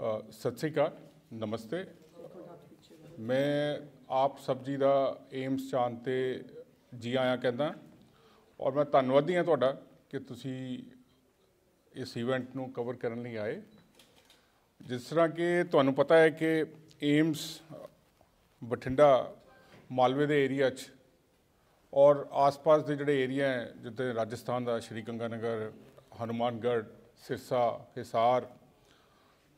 ਸਤਿ ਸ੍ਰੀ ਅਕਾਲ ਨਮਸਤੇ ਮੈਂ ਆਪ ਸਭ ਜੀ ਦਾ ਏਮਸ ਚਾਨ ਤੇ ਜੀ ਆਇਆ ਕਹਿੰਦਾ ਔਰ ਮੈਂ ਧੰਨਵਾਦੀ ਹਾਂ ਤੁਹਾਡਾ ਕਿ ਤੁਸੀਂ ਇਸ ਇਵੈਂਟ ਨੂੰ ਕਵਰ ਕਰਨ ਲਈ ਆਏ ਜਿਸ ਤਰ੍ਹਾਂ ਕਿ ਤੁਹਾਨੂੰ ਪਤਾ ਹੈ ਕਿ ਏਮਸ ਬਠਿੰਡਾ ਮਾਲਵੇ ਦੇ ਏਰੀਆ 'ਚ ਔਰ ਆਸ-ਪਾਸ ਦੇ ਜਿਹੜੇ ਏਰੀਆ ਹੈ ਜਿੱਦਾਂ ਰਾਜਸਥਾਨ ਦਾ ਸ਼੍ਰੀ ਗੰਗਾਨਗਰ ਹਨੂਮਾਨਗੜ੍ਹ ਸਿਰਸਾ ਹਿਸਾਰ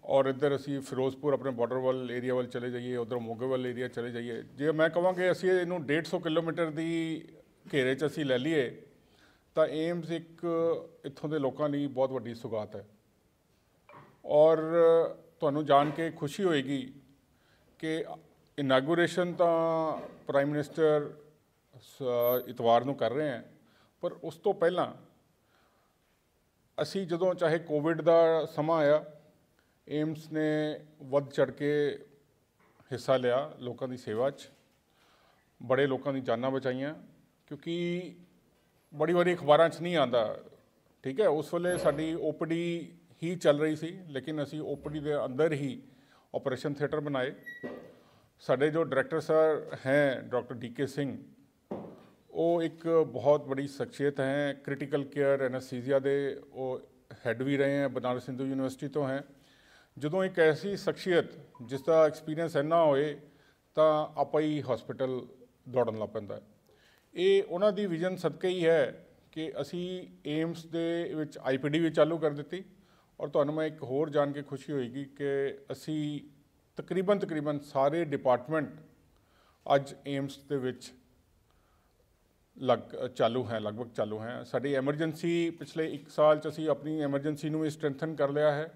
ਔਰ ਇੱਧਰ ਅਸੀਂ ਫਿਰੋਜ਼ਪੁਰ ਆਪਣੇ ਬਾਰਡਰ ਵੱਲ ਏਰੀਆ ਵੱਲ ਚਲੇ ਜਾਈਏ ਉਧਰ ਮੋਗੇਵਾਲ ਏਰੀਆ ਚਲੇ ਜਾਈਏ ਜੇ ਮੈਂ ਕਹਾਂ ਕਿ ਅਸੀਂ ਇਹਨੂੰ 150 ਕਿਲੋਮੀਟਰ ਦੀ ਘੇਰੇ 'ਚ ਅਸੀਂ ਲੈ ਲਈਏ ਤਾਂ ਏਮਸ ਇੱਕ ਇੱਥੋਂ ਦੇ ਲੋਕਾਂ ਲਈ ਬਹੁਤ ਵੱਡੀ ਸੁਗਾਤ ਹੈ ਔਰ ਤੁਹਾਨੂੰ ਜਾਣ ਕੇ ਖੁਸ਼ੀ ਹੋਏਗੀ ਕਿ ਇਨਾਗੂਰੇਸ਼ਨ ਤਾਂ ਪ੍ਰਾਈਮ ਮਿਨਿਸਟਰ ਇਤਵਾਰ ਨੂੰ ਕਰ ਰਹੇ ਹਨ ਪਰ ਉਸ ਤੋਂ ਪਹਿਲਾਂ ਅਸੀਂ ਜਦੋਂ ਚਾਹੇ ਕੋਵਿਡ ਦਾ ਸਮਾਂ ਆਇਆ ਏਮਸ ਨੇ ਵੱਧ ਚੜ ਕੇ ਹਿੱਸਾ ਲਿਆ ਲੋਕਾਂ ਦੀ ਸੇਵਾ 'ਚ ਬੜੇ ਲੋਕਾਂ ਦੀ ਜਾਨਾਂ ਬਚਾਈਆਂ ਕਿਉਂਕਿ ਬੜੀ ਵਾਰੀ ਅਖਬਾਰਾਂ 'ਚ ਨਹੀਂ ਆਂਦਾ ਠੀਕ ਹੈ ਉਸ ਵੇਲੇ ਸਾਡੀ ਓਪੀਡੀ ਹੀ ਚੱਲ ਰਹੀ ਸੀ ਲੇਕਿਨ ਅਸੀਂ ਓਪੀਡੀ ਦੇ ਅੰਦਰ ਹੀ ਆਪਰੇਸ਼ਨ ਥੀਏਟਰ ਬਣਾਏ ਸਾਡੇ ਜੋ ਡਾਇਰੈਕਟਰ ਸਰ ਹੈ ਡਾਕਟਰ ਡੀ ਕੇ ਸਿੰਘ ਉਹ ਇੱਕ ਬਹੁਤ ਬੜੀ ਸ਼ਖਸੀਅਤ ਹੈ ਕ੍ਰਿਟੀਕਲ ਕੇਅਰ ਐਨਸੀਜ਼ੀਆ ਦੇ ਉਹ ਹੈੱਡ ਵੀ ਰਹੇ ਹੈ ਬਨਾਰਸ ਹਿੰਦੂ ਯੂਨੀਵਰਸਿਟੀ ਤੋਂ ਹੈ ਜਦੋਂ ਇੱਕ ਐਸੀ ਸ਼ਖਸੀਅਤ ਜਿਸ ਦਾ ਐਕਸਪੀਰੀਅੰਸ ਇੰਨਾ ਹੋਏ ਤਾਂ ਆਪਾਂ ਹੀ ਹਸਪੀਟਲ ਦੌੜਨ ਲੱਗ ਪੈਂਦਾ ਇਹ ਉਹਨਾਂ ਦੀ ਵਿਜ਼ਨ ਸਦਕੇ ਹੀ ਹੈ ਕਿ ਅਸੀਂ ਏਮਸ ਦੇ ਵਿੱਚ ਆਈਪੀਡੀ ਵੀ ਚਾਲੂ ਕਰ ਦਿੱਤੀ ਔਰ ਤੁਹਾਨੂੰ ਮੈਂ ਇੱਕ ਹੋਰ ਜਾਣ ਕੇ ਖੁਸ਼ੀ ਹੋਏਗੀ ਕਿ ਅਸੀਂ ਤਕਰੀਬਨ ਤਕਰੀਬਨ ਸਾਰੇ ਡਿਪਾਰਟਮੈਂਟ ਅੱਜ ਏਮਸ ਦੇ ਵਿੱਚ ਲਗ ਚਾਲੂ ਹੈ ਲਗਭਗ ਚਾਲੂ ਹੈ ਸਾਡੀ ਐਮਰਜੈਂਸੀ ਪਿਛਲੇ 1 ਸਾਲ ਚ ਅਸੀਂ ਆਪਣੀ ਐਮਰਜੈਂਸੀ ਨੂੰ ਵੀ ਸਟਰੈਂਥਨ ਕਰ ਲਿਆ ਹੈ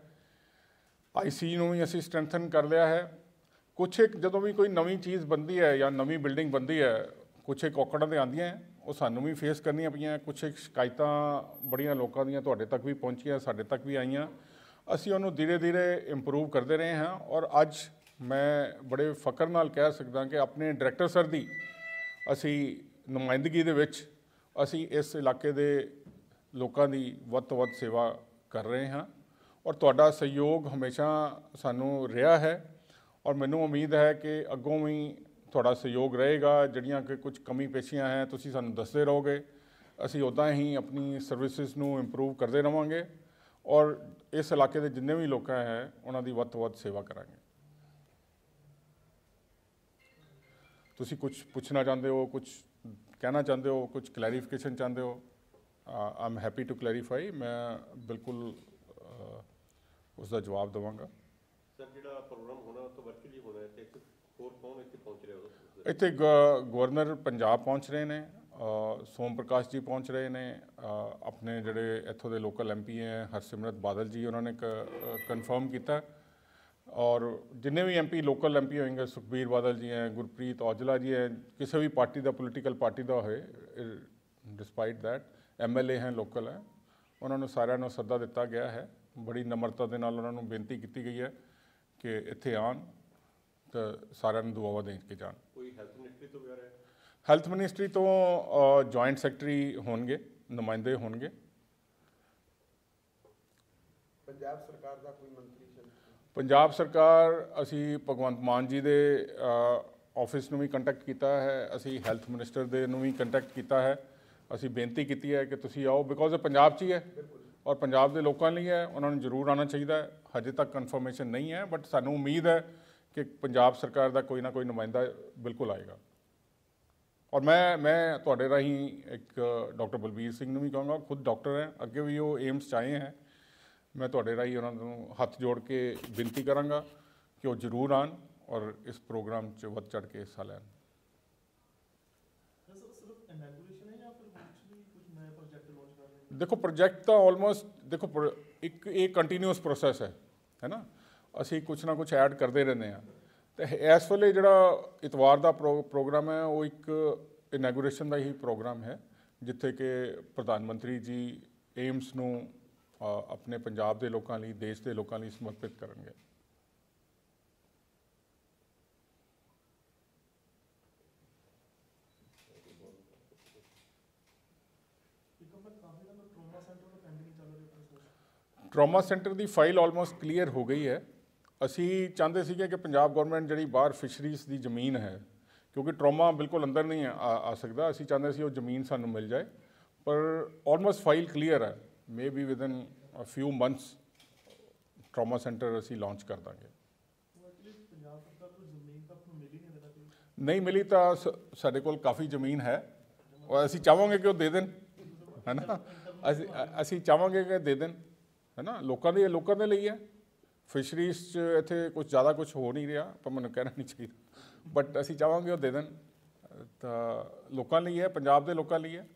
ਆਈਸੀ ਨੂੰ ਵੀ ਅਸੀਂ ਸਟਰੈਂਥਨ ਕਰ ਲਿਆ ਹੈ ਕੁਛ ਇੱਕ ਜਦੋਂ ਵੀ ਕੋਈ ਨਵੀਂ ਚੀਜ਼ ਬੰਦੀ ਹੈ ਜਾਂ ਨਵੀਂ ਬਿਲਡਿੰਗ ਬੰਦੀ ਹੈ ਕੁਛ ਇੱਕ ਔਕੜਾਂ ਤੇ ਆਂਦੀਆਂ ਉਹ ਸਾਨੂੰ ਵੀ ਫੇਸ ਕਰਨੀਆਂ ਪਈਆਂ ਕੁਛ ਇੱਕ ਸ਼ਿਕਾਇਤਾਂ ਬੜੀਆਂ ਲੋਕਾਂ ਦੀਆਂ ਤੁਹਾਡੇ ਤੱਕ ਵੀ ਪਹੁੰਚੀਆਂ ਸਾਡੇ ਤੱਕ ਵੀ ਆਈਆਂ ਅਸੀਂ ਉਹਨੂੰ ਧੀਰੇ-ਧੀਰੇ ਇੰਪਰੂਵ ਕਰਦੇ ਰਹੇ ਹਾਂ ਔਰ ਅੱਜ ਮੈਂ ਬੜੇ ਫਕਰ ਨਾਲ ਕਹਿ ਸਕਦਾ ਕਿ ਆਪਣੇ ਡਾਇਰੈਕਟਰ ਸਰ ਦੀ ਅਸੀਂ ਨੁਮਾਇੰਦਗੀ ਦੇ ਵਿੱਚ ਅਸੀਂ ਇਸ ਇਲਾਕੇ ਦੇ ਲੋਕਾਂ ਦੀ ਵੱਧ ਤੋਂ ਵੱਧ ਸੇਵਾ ਕਰ ਰਹੇ ਹਾਂ ਔਰ ਤੁਹਾਡਾ ਸਹਿਯੋਗ ਹਮੇਸ਼ਾ ਸਾਨੂੰ ਰਿਹਾ ਹੈ ਔਰ ਮੈਨੂੰ ਉਮੀਦ ਹੈ ਕਿ ਅੱਗੋਂ ਵੀ ਤੁਹਾਡਾ ਸਹਿਯੋਗ ਰਹੇਗਾ ਜਿਹੜੀਆਂ ਕਿ ਕੁਝ ਕਮੀ ਪੇਸ਼ੀਆਂ ਹੈ ਤੁਸੀਂ ਸਾਨੂੰ ਦੱਸਦੇ ਰਹੋਗੇ ਅਸੀਂ ਉਦਾਂ ਹੀ ਆਪਣੀ ਸਰਵਿਸਿਜ਼ ਨੂੰ ਇੰਪਰੂਵ ਕਰਦੇ ਰਵਾਂਗੇ ਔਰ ਇਸ ਇਲਾਕੇ ਦੇ ਜਿੰਨੇ ਵੀ ਲੋਕਾਂ ਹੈ ਉਹਨਾਂ ਦੀ ਵੱਧ ਤੋਂ ਵੱਧ ਸੇਵਾ ਕਰਾਂਗੇ ਤੁਸੀਂ ਕੁਝ ਪੁੱਛਣਾ ਚਾਹੁੰਦੇ ਹੋ ਕੁਝ ਕਹਿਣਾ ਚਾਹੁੰਦੇ ਹੋ ਕੁਝ ਕਲੈਰੀਫਿਕੇਸ਼ਨ ਚਾਹੁੰਦੇ ਹੋ ਆਮ ਹੈਪੀ ਟੂ ਕਲੈਰੀਫਾਈ ਮੈਂ ਬਿਲਕੁਲ ਉਸ ਦਾ ਜਵਾਬ ਦਵਾਂਗਾ ਸਰ ਜਿਹੜਾ ਪ੍ਰੋਗਰਾਮ ਹੋਣਾ ਉਹ ਤਾਂ ਵਰਚੁਅਲੀ ਹੋਣਾ ਹੈ ਤੇ ਹੋਰ ਕੌਣ ਇੱਥੇ ਪਹੁੰਚ ਰਿਹਾ ਹੋਵੇ ਇੱਥੇ ਗਵਰਨਰ ਪੰਜਾਬ ਪਹੁੰਚ ਰਹੇ ਨੇ ਸੋਮ ਪ੍ਰਕਾਸ਼ ਜੀ ਪਹੁੰਚ ਰਹੇ ਨੇ ਆਪਣੇ ਜਿਹੜੇ ਇੱਥੋਂ ਦੇ ਲੋਕਲ ਐਮਪੀ ਹੈ ਹਰਸਿਮਰਤ ਬਾਦਲ ਜੀ ਉਹਨਾਂ ਨੇ ਕਨਫਰਮ ਕੀਤਾ ਔਰ ਜਿੰਨੇ ਵੀ ਐਮਪੀ ਲੋਕਲ ਐਮਪੀ ਹੋਣਗੇ ਸੁਖਬੀਰ ਬਾਦਲ ਜੀ ਹੈ ਗੁਰਪ੍ਰੀਤ ਔਜਲਾ ਜੀ ਹੈ ਕਿਸੇ ਵੀ ਪਾਰਟੀ ਦਾ ਪੋਲੀਟੀਕਲ ਪਾਰਟੀ ਦਾ ਹੋਏ ਡਿਸਪਾਈਟ ਥੈਟ ਐਮਐਲਏ ਹੈ ਲੋਕਲ ਹੈ ਉਹਨਾਂ ਨੂੰ ਸਾਰਿਆਂ ਨੂੰ ਸੱਦਾ ਦਿੱਤਾ ਗਿਆ ਹੈ ਬੜੀ ਨਮਰਤਾ ਦੇ ਨਾਲ ਉਹਨਾਂ ਨੂੰ ਬੇਨਤੀ ਕੀਤੀ ਗਈ ਹੈ ਕਿ ਇੱਥੇ ਆਣ ਤਾਂ ਸਾਰਿਆਂ ਨੂੰ ਦੁਆਵਾਂ ਦੇ ਕੇ ਜਾਣ ਕੋਈ ਹੈਲਥ ਮਿਨਿਸਟਰੀ ਤੋਂ ਵਗੈਰਾ ਹੈਲਥ ਮਿਨਿਸਟਰੀ ਤੋਂ ਜੁਆਇੰਟ ਸੈਕਟਰੀ ਹੋਣਗੇ ਨੁਮਾਇੰਦੇ ਹੋਣਗੇ ਪੰਜਾਬ ਸਰਕਾਰ ਦਾ ਕੋਈ ਮੰਤਰੀ ਪੰਜਾਬ ਸਰਕਾਰ ਅਸੀਂ ਭਗਵੰਤ ਮਾਨ ਜੀ ਦੇ ਆਫਿਸ ਨੂੰ ਵੀ ਕੰਟੈਕਟ ਕੀਤਾ ਹੈ ਅਸੀਂ ਹੈਲਥ ਮਿਨਿਸਟਰ ਦੇ ਨੂੰ ਵੀ ਕੰਟੈਕਟ ਕੀਤਾ ਹੈ ਅਸੀਂ ਬੇਨਤੀ ਕੀਤੀ ਹੈ ਕਿ ਤੁਸੀਂ ਆਓ ਬਿਕੋਜ਼ ਇਹ ਪੰਜਾਬ 'ਚ ਹੀ ਹੈ ਬਿਲਕੁਲ ਔਰ ਪੰਜਾਬ ਦੇ ਲੋਕਾਂ ਲਈ ਹੈ ਉਹਨਾਂ ਨੂੰ ਜ਼ਰੂਰ ਆਉਣਾ ਚਾਹੀਦਾ ਹੈ ਹਜੇ ਤੱਕ ਕਨਫਰਮੇਸ਼ਨ ਨਹੀਂ ਹੈ ਬਟ ਸਾਨੂੰ ਉਮੀਦ ਹੈ ਕਿ ਪੰਜਾਬ ਸਰਕਾਰ ਦਾ ਕੋਈ ਨਾ ਕੋਈ ਨੁਮਾਇੰਦਾ ਬਿਲਕੁਲ ਆਏਗਾ ਔਰ ਮੈਂ ਮੈਂ ਤੁਹਾਡੇ ਰਾਹੀਂ ਇੱਕ ਡਾਕਟਰ ਬਲਬੀਰ ਸਿੰਘ ਨੂੰ ਵੀ ਕਹਾਂਗਾ ਖੁਦ ਡਾਕਟਰ ਹੈ ਅੱਗੇ ਵੀ ਉਹ ਏਮਸ ਚਾਹੇ ਹੈ ਮੈਂ ਤੁਹਾਡੇ ਰਾਹੀਂ ਉਹਨਾਂ ਨੂੰ ਹੱਥ ਜੋੜ ਕੇ ਬੇਨਤੀ ਕਰਾਂਗਾ ਕਿ ਉਹ ਜ਼ਰੂਰ ਆਣ ਔਰ ਇਸ ਪ੍ਰੋਗਰਾਮ 'ਚ ਵੱਧ ਚੜ ਕੇ ਹਿੱਸਾ ਲੈਣ ਦੇਖੋ ਪ੍ਰੋਜੈਕਟ ਤਾਂ ਆਲਮੋਸਟ ਦੇਖੋ ਇੱਕ ਇਹ ਕੰਟੀਨਿਊਸ ਪ੍ਰੋਸੈਸ ਹੈ ਹੈਨਾ ਅਸੀਂ ਕੁਝ ਨਾ ਕੁਝ ਐਡ ਕਰਦੇ ਰਹਿੰਦੇ ਆ ਤੇ ਇਸ ਵੇਲੇ ਜਿਹੜਾ ਇਤਵਾਰ ਦਾ ਪ੍ਰੋਗਰਾਮ ਹੈ ਉਹ ਇੱਕ ਇਨੈਗੂਰੇਸ਼ਨ ਦਾ ਹੀ ਪ੍ਰੋਗਰਾਮ ਹੈ ਜਿੱਥੇ ਕਿ ਪ੍ਰਧਾਨ ਮੰਤਰੀ ਜੀ ਏਮਸ ਨੂੰ ਆਪਣੇ ਪੰਜਾਬ ਦੇ ਲੋਕਾਂ ਲਈ ਦੇਸ਼ ਦੇ ਲੋਕਾਂ ਲਈ ਸਮਰਪਿਤ ਕਰਨਗੇ ਇੱਕ ਮਤ ट्रामा सेंटर की फाइल ऑलमोस्ट क्लीयर हो गई है असी चाहते सके कि पंजाब गौरमेंट जी बार फिशरीज़ की जमीन है क्योंकि ट्रामा बिल्कुल अंदर नहीं आ आ सकता असं चाहते सी जमीन सूँ मिल जाए पर ऑलमोस्ट फाइल क्लीयर है maybe within a few months trauma centre असी लॉन्च कर देंगे नहीं मिली तो को काफ़ी जमीन है और असी चाहोंगे कि दे देन है ना असी असी चाहोंगे कि दे देन ਹੈਨਾ ਲੋਕਾਂ ਦੇ ਲੋਕਾਂ ਦੇ ਲਈ ਹੈ ਫਿਸ਼ਰੀਜ਼ 'ਚ ਇੱਥੇ ਕੁਝ ਜ਼ਿਆਦਾ ਕੁਝ ਹੋ ਨਹੀਂ ਰਿਹਾ ਪਰ ਮੈਨੂੰ ਕਹਿਣਾ ਨਹੀਂ ਚਾਹੀਦਾ ਬਟ ਅਸੀਂ ਚਾਹਾਂਗੇ ਉਹ ਦੇ ਦੇਣ ਤਾਂ ਲੋਕਾਂ ਲਈ ਹੈ ਪੰਜਾਬ ਦੇ ਲੋਕਾਂ ਲਈ ਹੈ